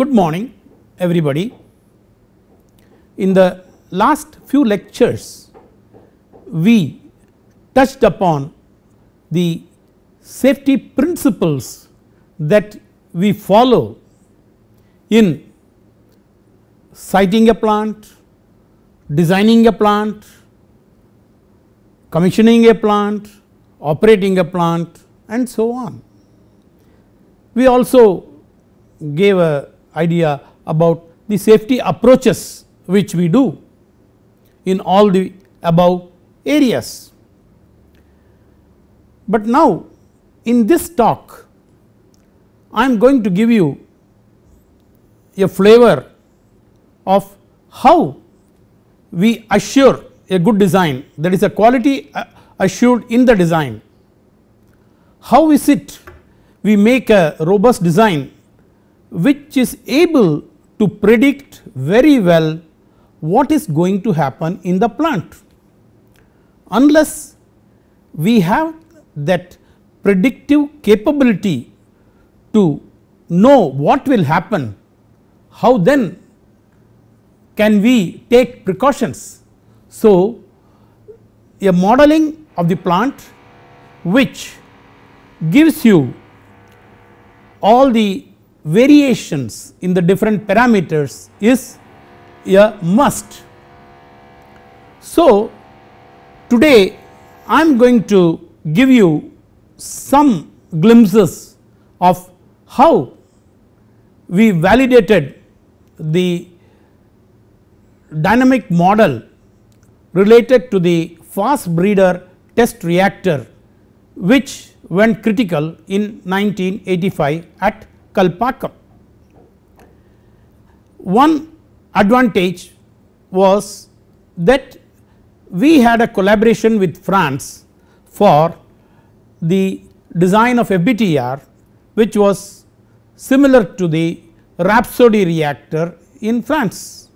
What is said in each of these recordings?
Good morning everybody. In the last few lectures we touched upon the safety principles that we follow in siting a plant, designing a plant, commissioning a plant, operating a plant and so on. We also gave a idea about the safety approaches which we do in all the above areas. But now in this talk I am going to give you a flavor of how we assure a good design that is a quality uh, assured in the design. How is it we make a robust design which is able to predict very well what is going to happen in the plant. Unless we have that predictive capability to know what will happen, how then can we take precautions. So, a modeling of the plant which gives you all the variations in the different parameters is a must. So, today I am going to give you some glimpses of how we validated the dynamic model related to the fast breeder test reactor which went critical in 1985 at Kalpakkam. One advantage was that we had a collaboration with France for the design of FBTR which was similar to the Rhapsody reactor in France.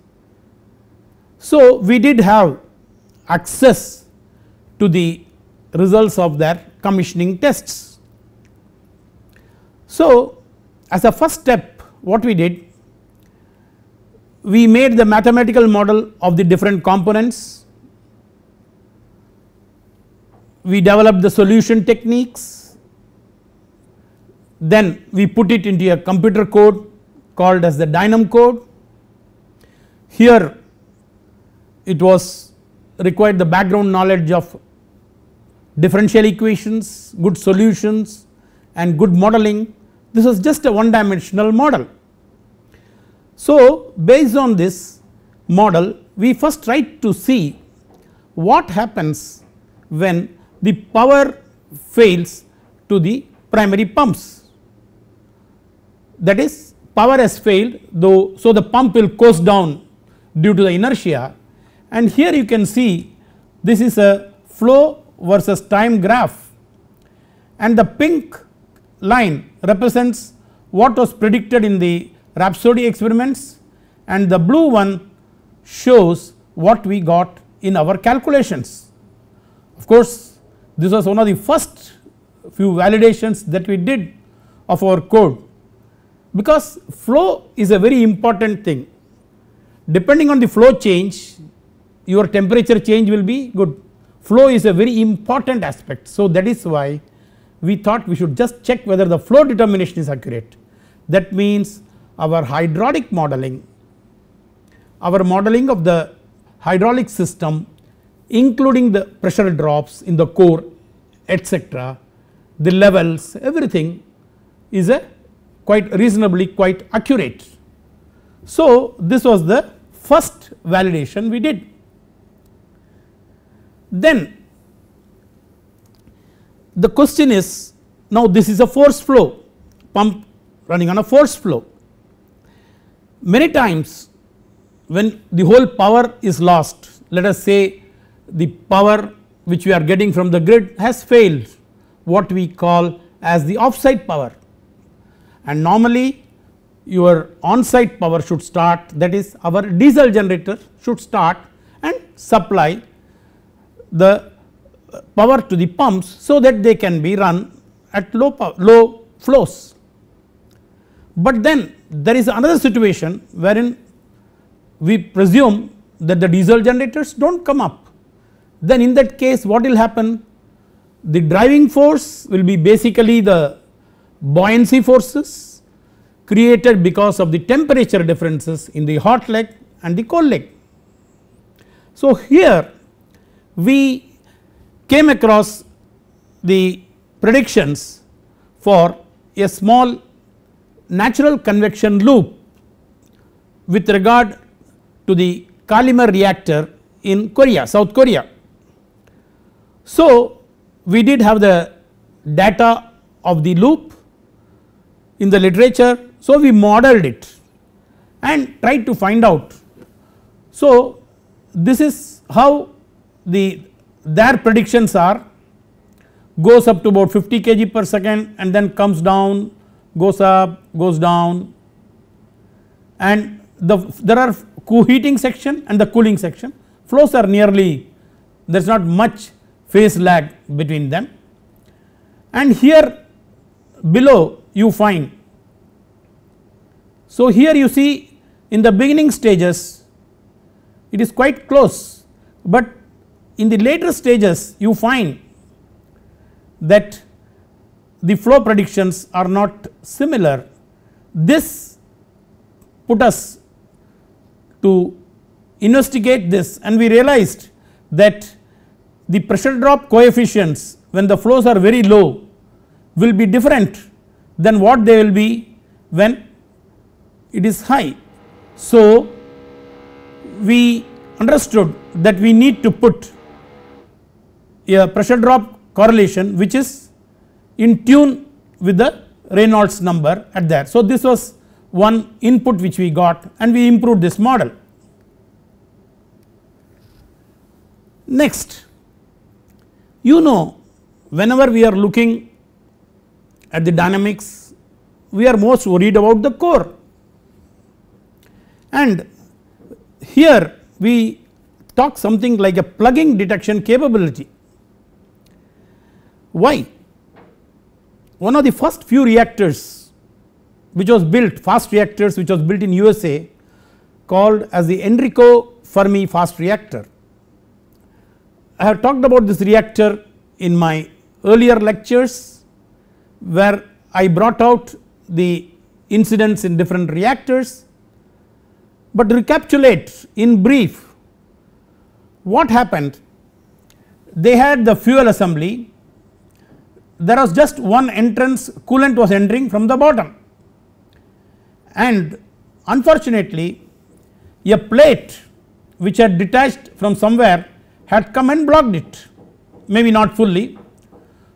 So, we did have access to the results of their commissioning tests. So, as a first step what we did we made the mathematical model of the different components, we developed the solution techniques, then we put it into a computer code called as the Dynam code. Here it was required the background knowledge of differential equations, good solutions and good modeling this was just a one dimensional model. So, based on this model we first try to see what happens when the power fails to the primary pumps that is power has failed though so the pump will coast down due to the inertia and here you can see this is a flow versus time graph and the pink line represents what was predicted in the Rhapsody experiments and the blue one shows what we got in our calculations. Of course, this was one of the first few validations that we did of our code because flow is a very important thing. Depending on the flow change your temperature change will be good flow is a very important aspect. So, that is why we thought we should just check whether the flow determination is accurate. That means our hydraulic modeling, our modeling of the hydraulic system including the pressure drops in the core etc., the levels everything is a quite reasonably quite accurate. So, this was the first validation we did. Then the question is now this is a force flow pump running on a force flow. Many times when the whole power is lost let us say the power which we are getting from the grid has failed what we call as the offsite power and normally your on-site power should start that is our diesel generator should start and supply the power to the pumps so that they can be run at low, power, low flows. But then there is another situation wherein we presume that the diesel generators do not come up. Then in that case what will happen? The driving force will be basically the buoyancy forces created because of the temperature differences in the hot leg and the cold leg. So here we came across the predictions for a small natural convection loop with regard to the Kalimer reactor in Korea, South Korea. So, we did have the data of the loop in the literature. So, we modeled it and tried to find out. So, this is how the their predictions are goes up to about 50 kg per second and then comes down goes up goes down and the there are heating section and the cooling section flows are nearly there is not much phase lag between them and here below you find. So, here you see in the beginning stages it is quite close, but in the later stages you find that the flow predictions are not similar this put us to investigate this and we realized that the pressure drop coefficients when the flows are very low will be different than what they will be when it is high. So, we understood that we need to put a pressure drop correlation which is in tune with the Reynolds number at there. So, this was one input which we got and we improved this model. Next you know whenever we are looking at the dynamics we are most worried about the core and here we talk something like a plugging detection capability why? One of the first few reactors which was built fast reactors which was built in USA called as the Enrico Fermi fast reactor. I have talked about this reactor in my earlier lectures where I brought out the incidents in different reactors, but recapitulate in brief what happened they had the fuel assembly there was just one entrance coolant was entering from the bottom and unfortunately a plate which had detached from somewhere had come and blocked it maybe not fully.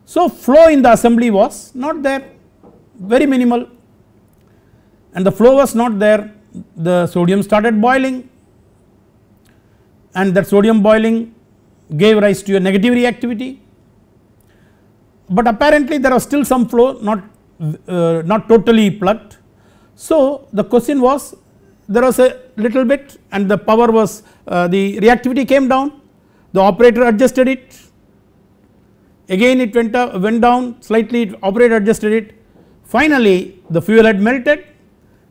So flow in the assembly was not there very minimal and the flow was not there the sodium started boiling and that sodium boiling gave rise to a negative reactivity but apparently there was still some flow not, uh, not totally plugged. So the question was there was a little bit and the power was uh, the reactivity came down the operator adjusted it again it went up uh, went down slightly operator adjusted it finally the fuel had melted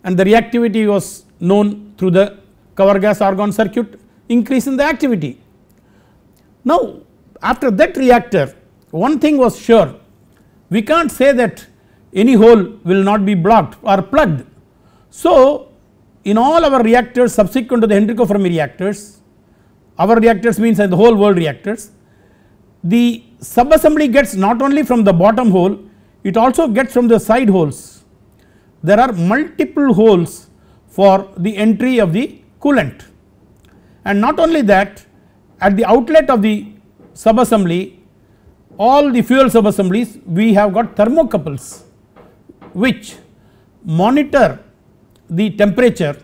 and the reactivity was known through the cover gas argon circuit increase in the activity. Now after that reactor one thing was sure we can't say that any hole will not be blocked or plugged. So in all our reactors subsequent to the Hendriko Fermi reactors our reactors means the whole world reactors the subassembly gets not only from the bottom hole it also gets from the side holes. There are multiple holes for the entry of the coolant and not only that at the outlet of the subassembly all the fuel subassemblies we have got thermocouples which monitor the temperature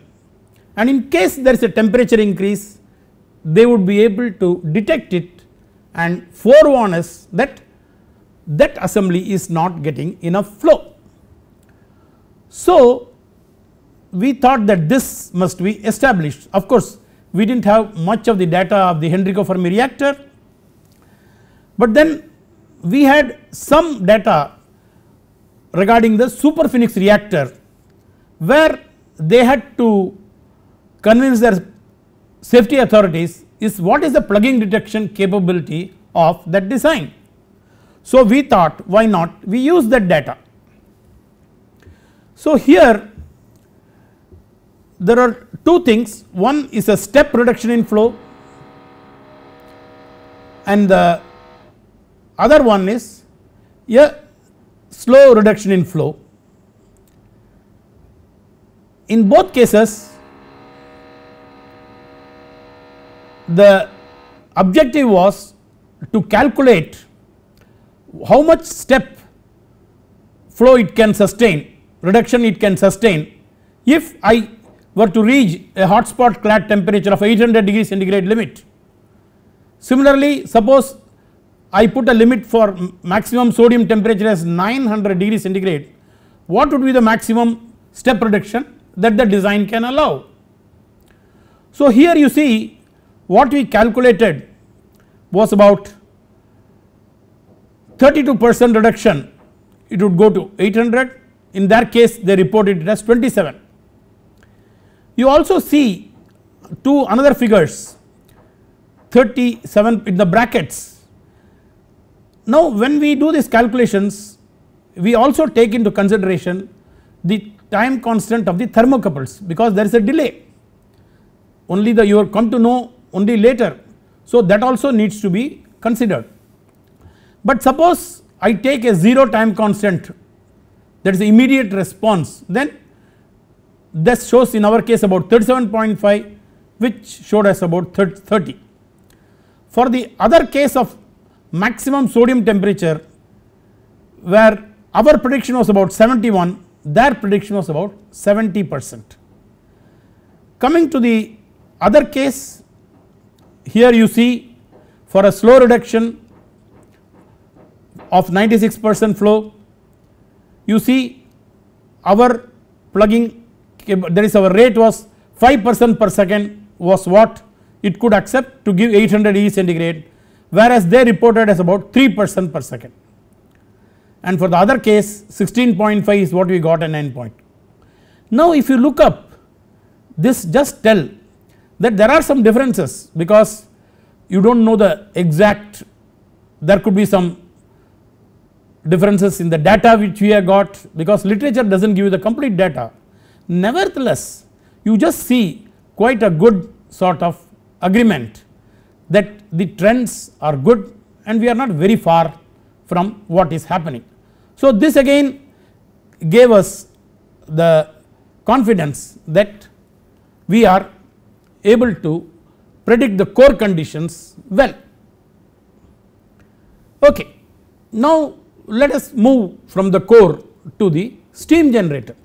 and in case there is a temperature increase they would be able to detect it and forewarn us that that assembly is not getting enough flow. So, we thought that this must be established of course, we did not have much of the data of the Henrico Fermi reactor, but then we had some data regarding the super phoenix reactor where they had to convince their safety authorities is what is the plugging detection capability of that design. So, we thought why not we use that data. So, here there are two things one is a step reduction in flow and the other one is a slow reduction in flow. In both cases the objective was to calculate how much step flow it can sustain reduction it can sustain if I were to reach a hot spot clad temperature of 800 degree centigrade limit. Similarly suppose I put a limit for maximum sodium temperature as 900 degree centigrade, what would be the maximum step reduction that the design can allow. So, here you see what we calculated was about 32 percent reduction it would go to 800 in that case they reported it as 27. You also see two another figures 37 in the brackets now when we do these calculations we also take into consideration the time constant of the thermocouples because there is a delay only the you come to know only later. So that also needs to be considered. But suppose I take a 0 time constant that is the immediate response then this shows in our case about 37.5 which showed us about 30. For the other case of maximum sodium temperature where our prediction was about 71 their prediction was about 70 percent. Coming to the other case here you see for a slow reduction of 96 percent flow you see our plugging There is our rate was 5 percent per second was what it could accept to give 800 E centigrade whereas they reported as about 3 percent per second and for the other case 16.5 is what we got an endpoint. point. Now if you look up this just tell that there are some differences because you do not know the exact there could be some differences in the data which we have got because literature does not give you the complete data. Nevertheless you just see quite a good sort of agreement that the trends are good and we are not very far from what is happening. So, this again gave us the confidence that we are able to predict the core conditions well. Okay. Now, let us move from the core to the steam generator.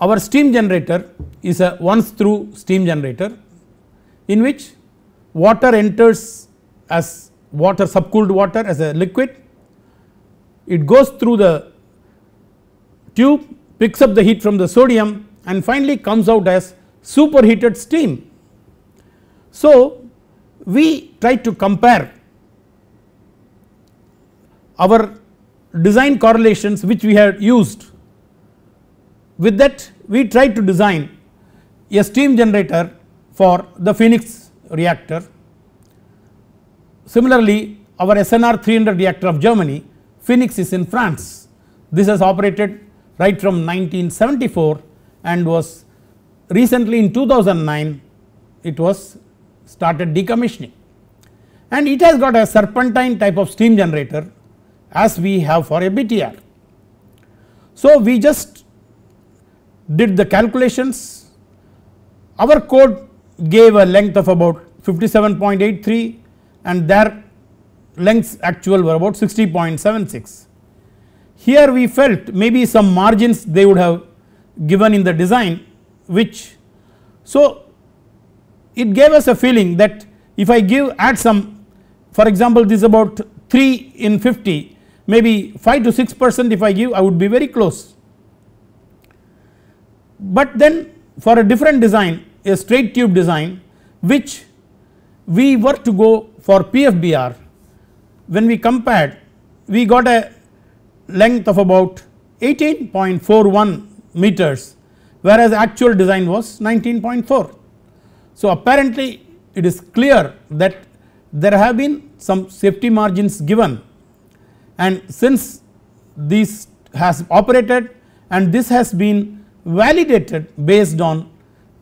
Our steam generator is a once through steam generator in which water enters as water subcooled water as a liquid it goes through the tube picks up the heat from the sodium and finally comes out as superheated steam. So, we try to compare our design correlations which we had used with that we try to design a steam generator for the Phoenix reactor. Similarly, our SNR 300 reactor of Germany, Phoenix is in France. This has operated right from 1974 and was recently in 2009 it was started decommissioning and it has got a serpentine type of steam generator as we have for a BTR. So, we just did the calculations our code gave a length of about 57.83 and their lengths actual were about 60.76. Here we felt maybe some margins they would have given in the design which so it gave us a feeling that if I give add some for example this is about 3 in 50 maybe 5 to 6 percent if I give I would be very close. But then for a different design a straight tube design which we were to go for PFBR when we compared we got a length of about 18.41 meters whereas actual design was 19.4. So apparently it is clear that there have been some safety margins given and since this has operated and this has been validated based on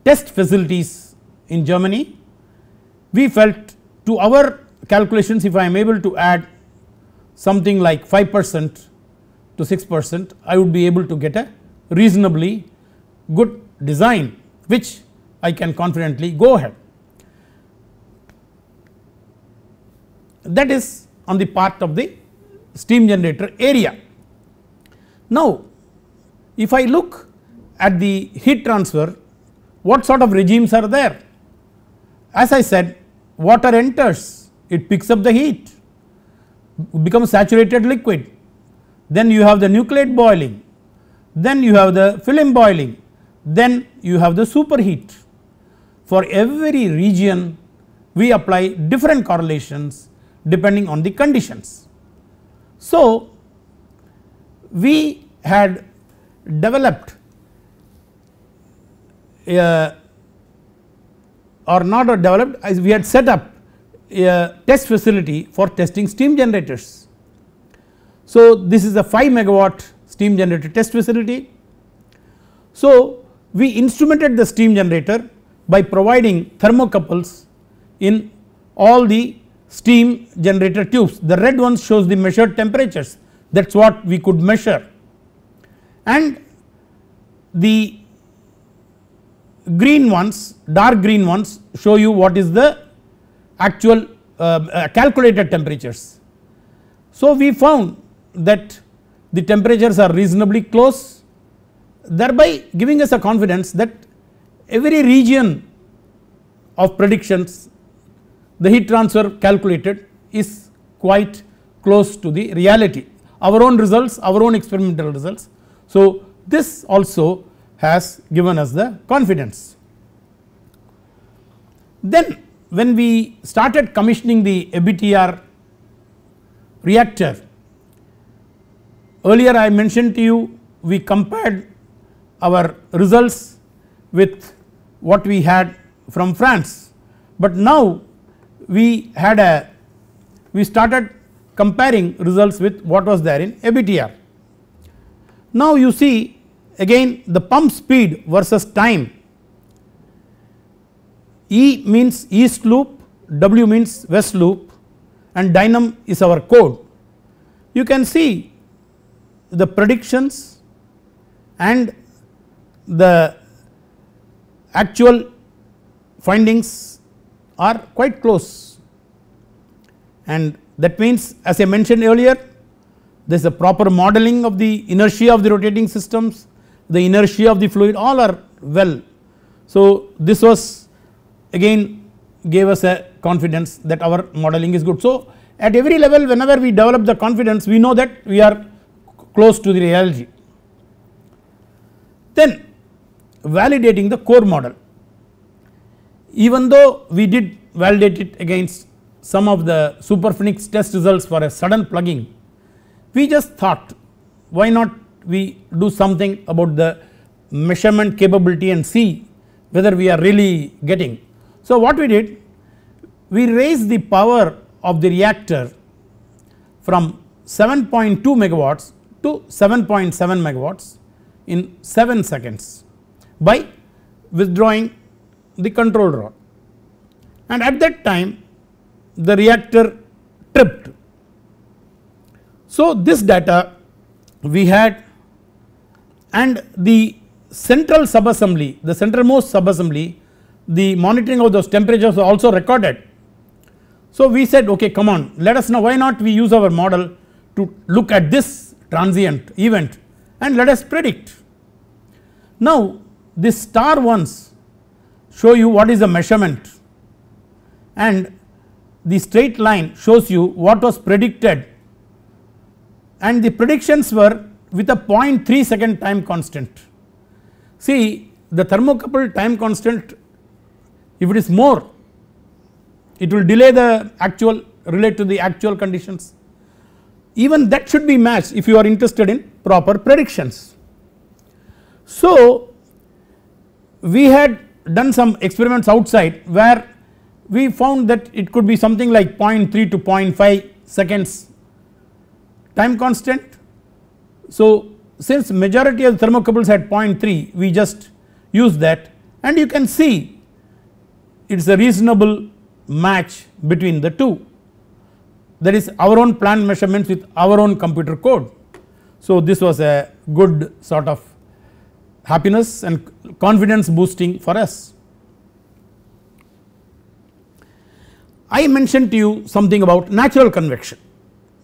test facilities in Germany, we felt to our calculations if I am able to add something like 5 percent to 6 percent I would be able to get a reasonably good design which I can confidently go ahead. That is on the part of the steam generator area. Now if I look at the heat transfer what sort of regimes are there? As I said water enters it picks up the heat becomes saturated liquid then you have the nucleate boiling then you have the film boiling then you have the superheat. For every region we apply different correlations depending on the conditions. So, we had developed uh, or not or developed as we had set up a test facility for testing steam generators. So, this is a 5 megawatt steam generator test facility. So, we instrumented the steam generator by providing thermocouples in all the steam generator tubes. The red one shows the measured temperatures that is what we could measure and the green ones dark green ones show you what is the actual um, uh, calculated temperatures. So we found that the temperatures are reasonably close thereby giving us a confidence that every region of predictions the heat transfer calculated is quite close to the reality our own results our own experimental results. So this also has given us the confidence. Then when we started commissioning the ABTR reactor earlier I mentioned to you we compared our results with what we had from France but now we had a we started comparing results with what was there in ABTR. Now you see again the pump speed versus time E means east loop, W means west loop and dynam is our code. You can see the predictions and the actual findings are quite close and that means as I mentioned earlier there is a proper modeling of the inertia of the rotating systems the inertia of the fluid all are well. So, this was again gave us a confidence that our modeling is good. So, at every level whenever we develop the confidence we know that we are close to the reality. Then validating the core model even though we did validate it against some of the superphenix test results for a sudden plugging we just thought why not we do something about the measurement capability and see whether we are really getting. So what we did we raised the power of the reactor from 7.2 megawatts to 7.7 megawatts in 7 seconds by withdrawing the control rod and at that time the reactor tripped. So this data we had and the central subassembly, the centermost subassembly, the monitoring of those temperatures also recorded. So we said okay come on let us now why not we use our model to look at this transient event and let us predict. Now this star ones show you what is the measurement and the straight line shows you what was predicted and the predictions were with a 0.3 second time constant. See the thermocouple time constant if it is more it will delay the actual relate to the actual conditions even that should be matched if you are interested in proper predictions. So we had done some experiments outside where we found that it could be something like 0.3 to 0.5 seconds time constant so since majority of the thermocouples had 0.3 we just use that and you can see it is a reasonable match between the two that is our own plant measurements with our own computer code. So this was a good sort of happiness and confidence boosting for us. I mentioned to you something about natural convection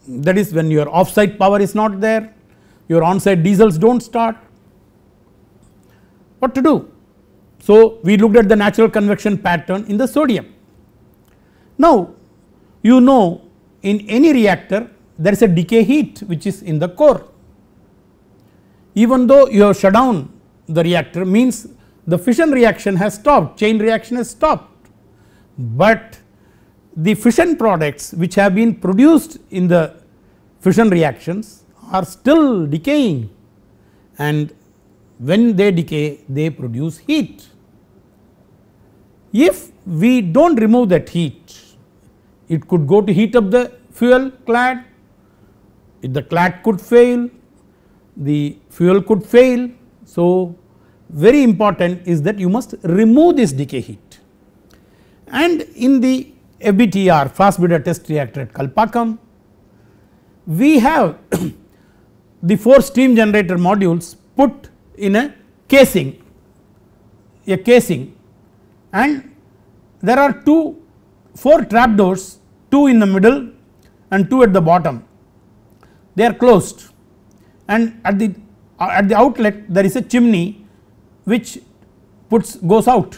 that is when your offsite power is not there your on-site diesels do not start. What to do? So, we looked at the natural convection pattern in the sodium. Now, you know in any reactor there is a decay heat which is in the core. Even though you have shut down the reactor means the fission reaction has stopped, chain reaction has stopped, but the fission products which have been produced in the fission reactions are still decaying and when they decay they produce heat. If we do not remove that heat it could go to heat up the fuel clad, if the clad could fail the fuel could fail. So, very important is that you must remove this decay heat and in the FBTR fast breeder test reactor at Kalpakkam we have the 4 steam generator modules put in a casing, a casing and there are 2, 4 trap doors 2 in the middle and 2 at the bottom. They are closed and at the at the outlet there is a chimney which puts goes out.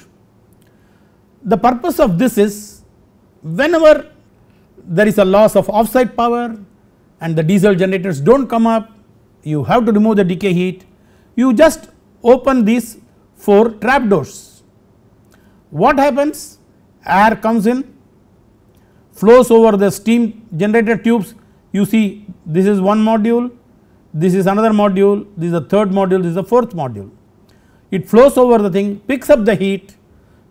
The purpose of this is whenever there is a loss of offsite power and the diesel generators do not come up you have to remove the decay heat you just open these 4 trap doors. What happens air comes in flows over the steam generator tubes you see this is one module this is another module this is the third module this is the fourth module. It flows over the thing picks up the heat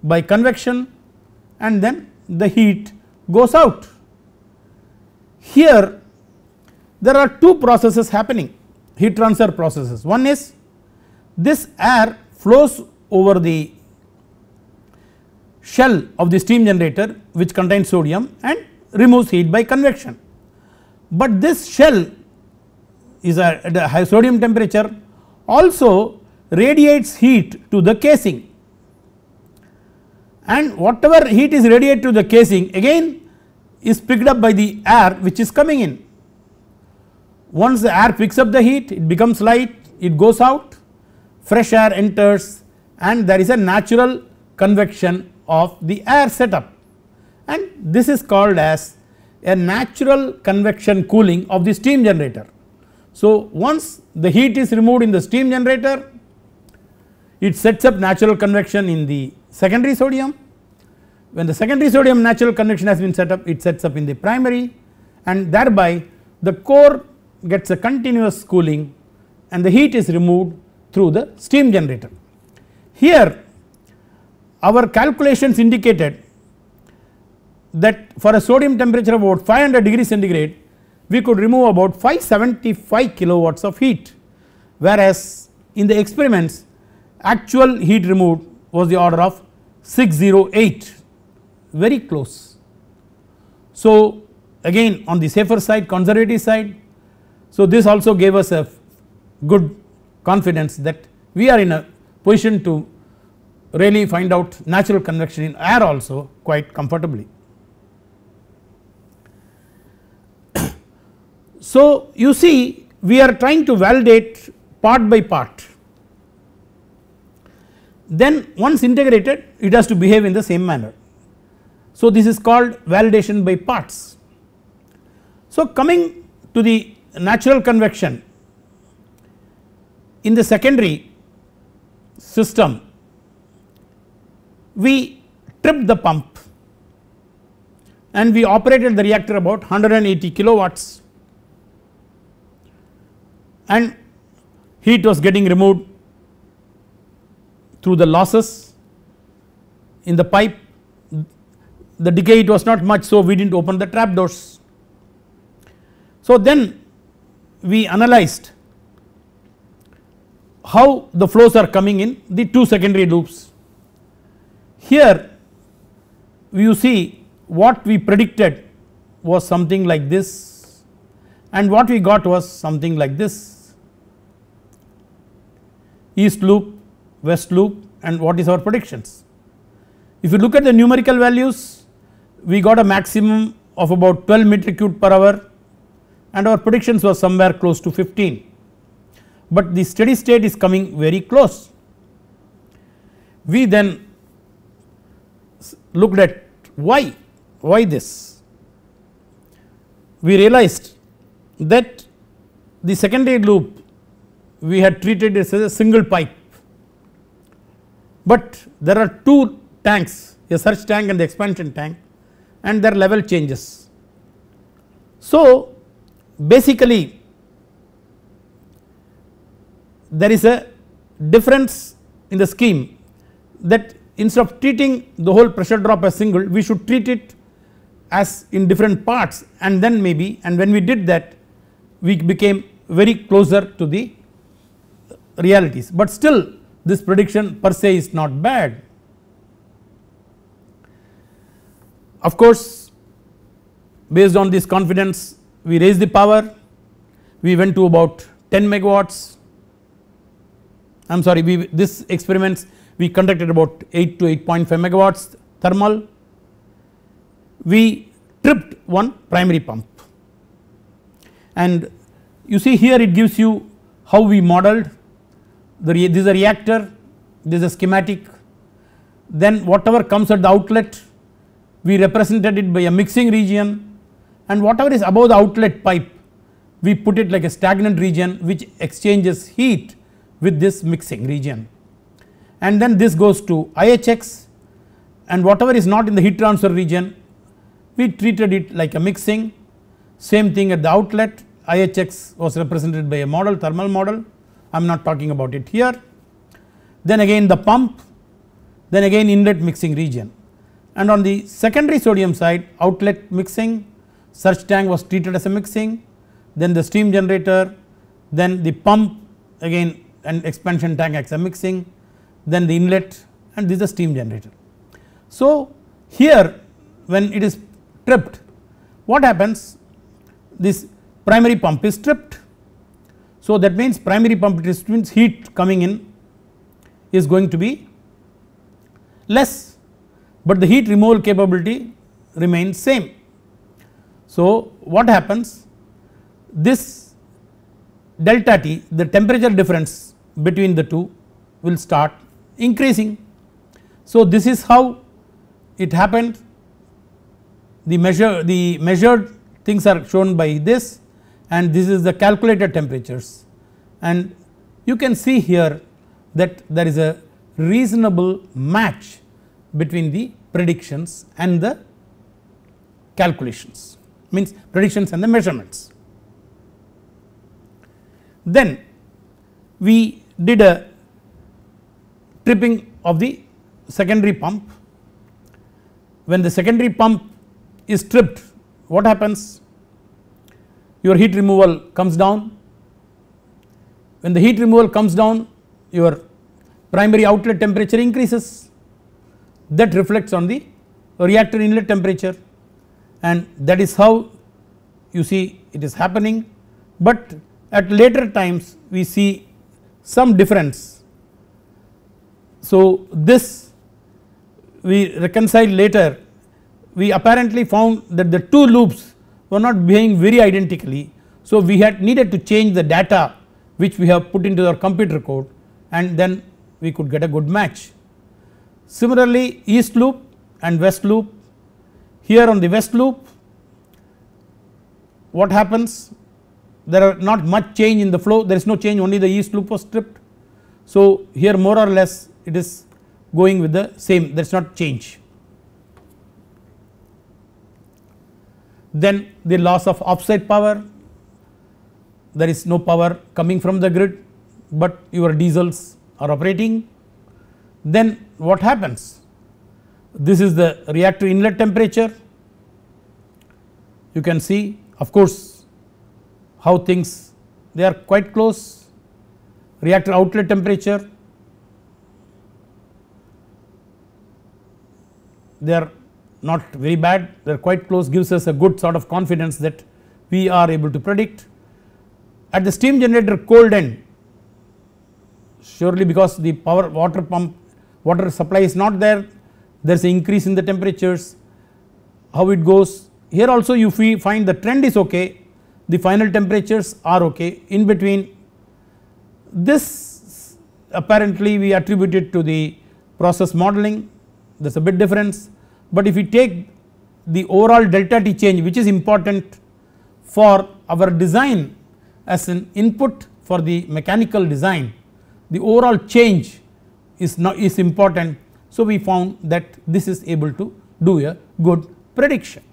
by convection and then the heat goes out. Here there are two processes happening heat transfer processes. One is this air flows over the shell of the steam generator which contains sodium and removes heat by convection. But this shell is at a high sodium temperature also radiates heat to the casing and whatever heat is radiated to the casing again is picked up by the air which is coming in once the air picks up the heat it becomes light it goes out fresh air enters and there is a natural convection of the air setup and this is called as a natural convection cooling of the steam generator. So once the heat is removed in the steam generator it sets up natural convection in the secondary sodium when the secondary sodium natural convection has been set up it sets up in the primary and thereby the core gets a continuous cooling and the heat is removed through the steam generator. Here our calculations indicated that for a sodium temperature of about 500 degree centigrade we could remove about 575 kilowatts of heat whereas in the experiments actual heat removed was the order of 608 very close. So again on the safer side conservative side so this also gave us a good confidence that we are in a position to really find out natural convection in air also quite comfortably. so you see we are trying to validate part by part then once integrated it has to behave in the same manner. So this is called validation by parts. So coming to the natural convection in the secondary system we tripped the pump and we operated the reactor about 180 kilowatts and heat was getting removed through the losses in the pipe the decay it was not much so we did not open the trap doors. So then we analyzed how the flows are coming in the two secondary loops. Here you see what we predicted was something like this and what we got was something like this east loop west loop and what is our predictions. If you look at the numerical values we got a maximum of about 12 meter cube per hour and our predictions were somewhere close to 15, but the steady state is coming very close. We then looked at why, why this? We realized that the secondary loop we had treated as a single pipe, but there are two tanks a surge tank and the expansion tank and their level changes. So, basically there is a difference in the scheme that instead of treating the whole pressure drop as single we should treat it as in different parts and then maybe and when we did that we became very closer to the realities but still this prediction per se is not bad. Of course based on this confidence we raised the power we went to about 10 megawatts I am sorry we this experiments we conducted about 8 to 8.5 megawatts thermal we tripped one primary pump and you see here it gives you how we modeled the re, this is a reactor this is a schematic then whatever comes at the outlet we represented it by a mixing region and whatever is above the outlet pipe we put it like a stagnant region which exchanges heat with this mixing region. And then this goes to IHX and whatever is not in the heat transfer region we treated it like a mixing same thing at the outlet IHX was represented by a model thermal model I am not talking about it here. Then again the pump then again inlet mixing region and on the secondary sodium side outlet mixing Search tank was treated as a mixing, then the steam generator, then the pump again and expansion tank as a mixing, then the inlet and this is the steam generator. So here when it is tripped what happens this primary pump is tripped. So that means primary pump it means heat coming in is going to be less but the heat removal capability remains same. So, what happens this delta T the temperature difference between the two will start increasing. So, this is how it happened the measure the measured things are shown by this and this is the calculated temperatures and you can see here that there is a reasonable match between the predictions and the calculations means predictions and the measurements. Then we did a tripping of the secondary pump. When the secondary pump is tripped what happens? Your heat removal comes down. When the heat removal comes down your primary outlet temperature increases that reflects on the reactor inlet temperature and that is how you see it is happening. But at later times we see some difference. So this we reconcile later we apparently found that the two loops were not behaving very identically. So we had needed to change the data which we have put into our computer code and then we could get a good match. Similarly east loop and west loop here on the west loop what happens there are not much change in the flow there is no change only the east loop was stripped. So, here more or less it is going with the same there is not change. Then the loss of offsite power there is no power coming from the grid, but your diesels are operating then what happens this is the reactor inlet temperature. You can see of course, how things they are quite close reactor outlet temperature they are not very bad they are quite close gives us a good sort of confidence that we are able to predict. At the steam generator cold end surely because the power water pump water supply is not there there is increase in the temperatures how it goes here also you find the trend is okay the final temperatures are okay in between this apparently we attribute it to the process modeling there is a bit difference but if we take the overall delta t change which is important for our design as an input for the mechanical design the overall change is not is important so, we found that this is able to do a good prediction.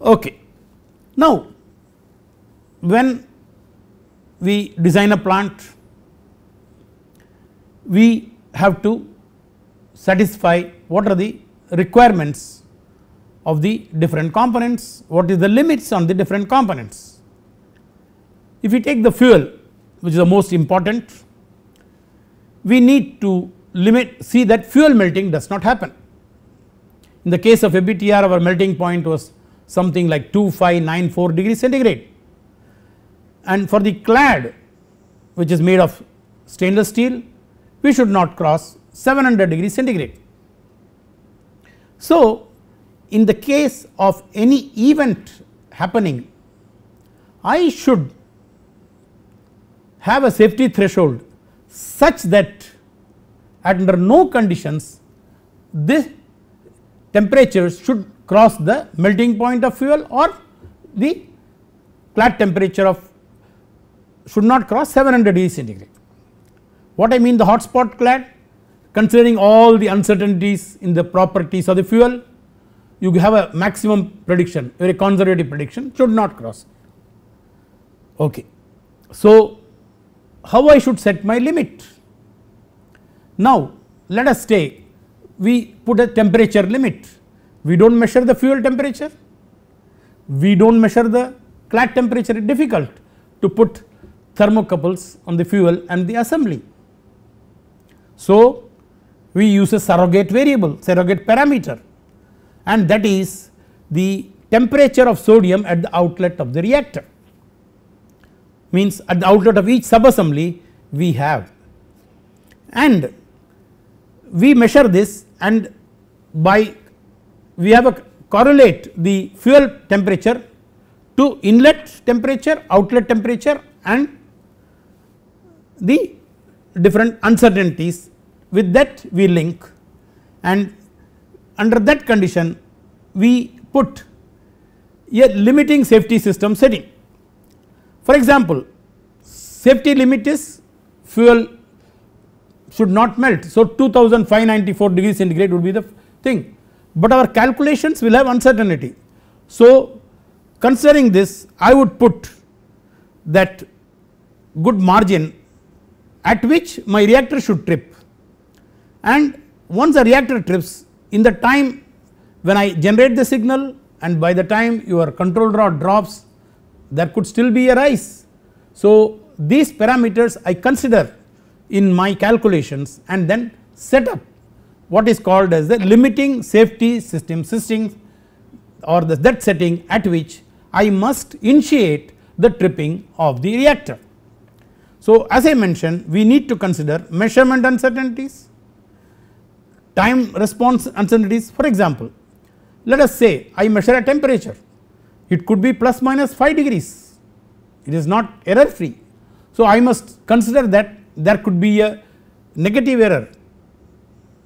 Okay. Now, when we design a plant, we have to satisfy what are the requirements of the different components, what is the limits on the different components. If we take the fuel which is the most important we need to limit see that fuel melting does not happen. In the case of ABTR our melting point was something like 2594 degrees centigrade and for the clad which is made of stainless steel we should not cross 700 degrees centigrade. So in the case of any event happening I should have a safety threshold such that under no conditions this temperatures should cross the melting point of fuel or the flat temperature of should not cross 700 degrees centigrade. What I mean the hot spot clad considering all the uncertainties in the properties of the fuel you have a maximum prediction very conservative prediction should not cross okay. So, how I should set my limit. Now, let us say we put a temperature limit, we do not measure the fuel temperature, we do not measure the clad temperature, it is difficult to put thermocouples on the fuel and the assembly. So, we use a surrogate variable, surrogate parameter and that is the temperature of sodium at the outlet of the reactor means at the outlet of each subassembly we have and we measure this and by we have a correlate the fuel temperature to inlet temperature, outlet temperature and the different uncertainties with that we link and under that condition we put a limiting safety system setting for example, safety limit is fuel should not melt. So, 2594 degrees centigrade would be the thing, but our calculations will have uncertainty. So, considering this I would put that good margin at which my reactor should trip and once the reactor trips in the time when I generate the signal and by the time your control rod drops there could still be a rise. So these parameters I consider in my calculations and then set up what is called as the limiting safety system system or the that setting at which I must initiate the tripping of the reactor. So as I mentioned we need to consider measurement uncertainties, time response uncertainties for example let us say I measure a temperature it could be plus minus 5 degrees it is not error free. So, I must consider that there could be a negative error.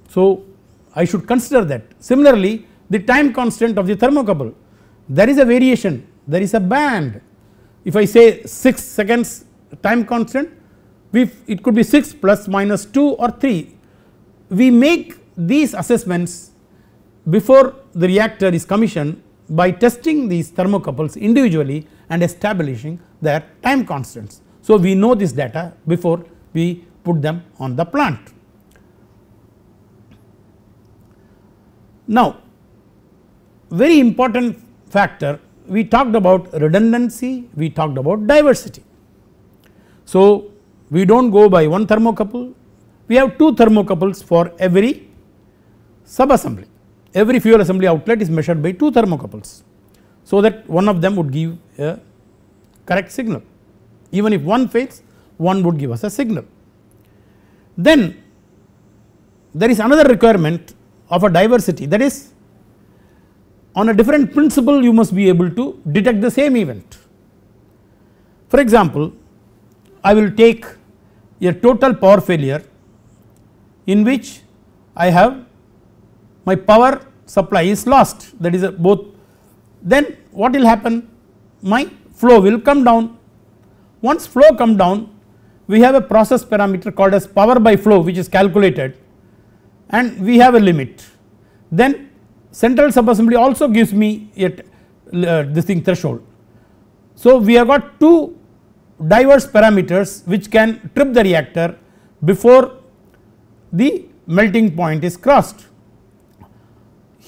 So, I should consider that similarly the time constant of the thermocouple there is a variation there is a band if I say 6 seconds time constant we it could be 6 plus minus 2 or 3 we make these assessments before the reactor is commissioned by testing these thermocouples individually and establishing their time constants. So, we know this data before we put them on the plant. Now, very important factor we talked about redundancy, we talked about diversity. So, we do not go by one thermocouple, we have two thermocouples for every subassembly every fuel assembly outlet is measured by two thermocouples so that one of them would give a correct signal even if one fails one would give us a signal. Then there is another requirement of a diversity that is on a different principle you must be able to detect the same event. For example I will take a total power failure in which I have my power supply is lost that is uh, both then what will happen my flow will come down once flow come down we have a process parameter called as power by flow which is calculated and we have a limit then central subassembly also gives me it uh, this thing threshold so we have got two diverse parameters which can trip the reactor before the melting point is crossed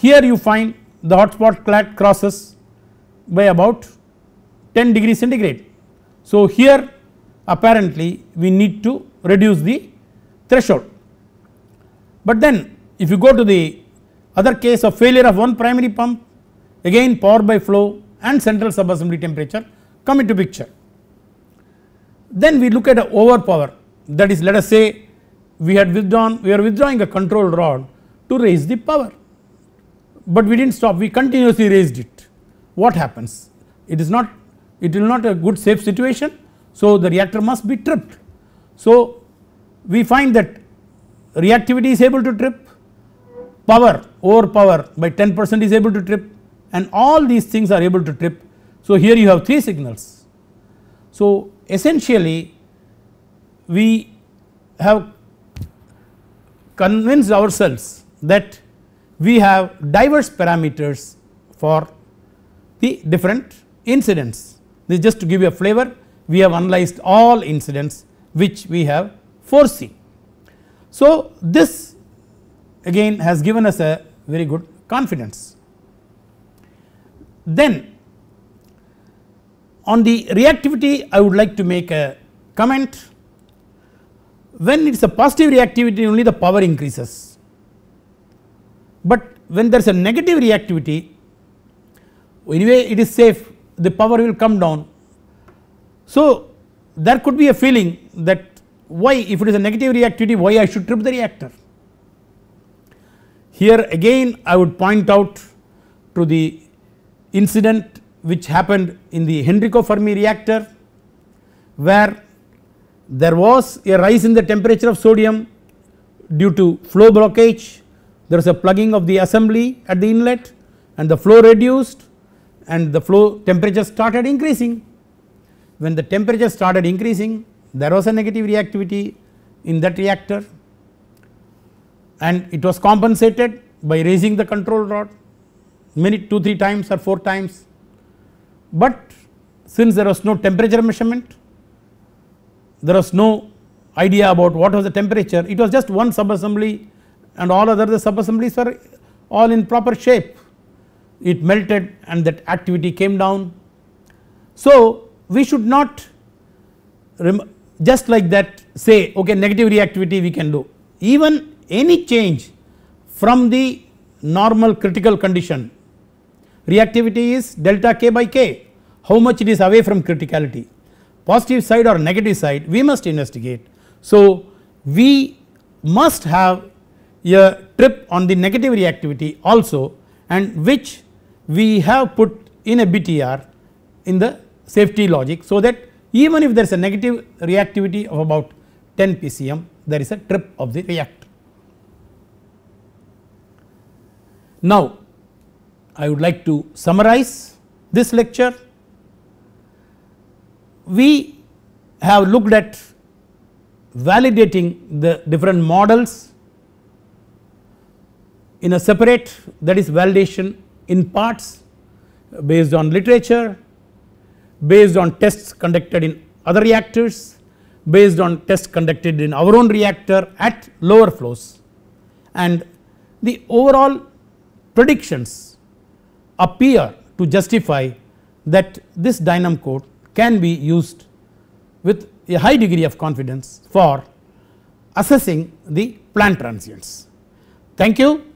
here you find the hot spot crosses by about 10 degree centigrade. So, here apparently we need to reduce the threshold. But then if you go to the other case of failure of one primary pump again power by flow and central subassembly temperature come into picture. Then we look at a overpower that is let us say we had withdrawn we are withdrawing a control rod to raise the power but we did not stop we continuously raised it what happens it is not it will not a good safe situation so the reactor must be tripped so we find that reactivity is able to trip power over power by 10 percent is able to trip and all these things are able to trip so here you have three signals so essentially we have convinced ourselves that we have diverse parameters for the different incidents. This just to give you a flavor we have analyzed all incidents which we have foreseen. So, this again has given us a very good confidence. Then on the reactivity I would like to make a comment when it is a positive reactivity only the power increases but when there is a negative reactivity anyway it is safe the power will come down. So there could be a feeling that why if it is a negative reactivity why I should trip the reactor. Here again I would point out to the incident which happened in the Henrico Fermi reactor where there was a rise in the temperature of sodium due to flow blockage there is a plugging of the assembly at the inlet and the flow reduced and the flow temperature started increasing. When the temperature started increasing there was a negative reactivity in that reactor and it was compensated by raising the control rod many 2 3 times or 4 times. But since there was no temperature measurement there was no idea about what was the temperature it was just one sub assembly and all other the subassemblies were all in proper shape. It melted and that activity came down. So, we should not just like that say okay negative reactivity we can do even any change from the normal critical condition reactivity is delta k by k how much it is away from criticality positive side or negative side we must investigate. So, we must have a trip on the negative reactivity also and which we have put in a BTR in the safety logic. So, that even if there is a negative reactivity of about 10 PCM there is a trip of the reactor. Now, I would like to summarize this lecture. We have looked at validating the different models in a separate that is validation in parts based on literature, based on tests conducted in other reactors, based on tests conducted in our own reactor at lower flows and the overall predictions appear to justify that this Dynam code can be used with a high degree of confidence for assessing the plant transients. Thank you.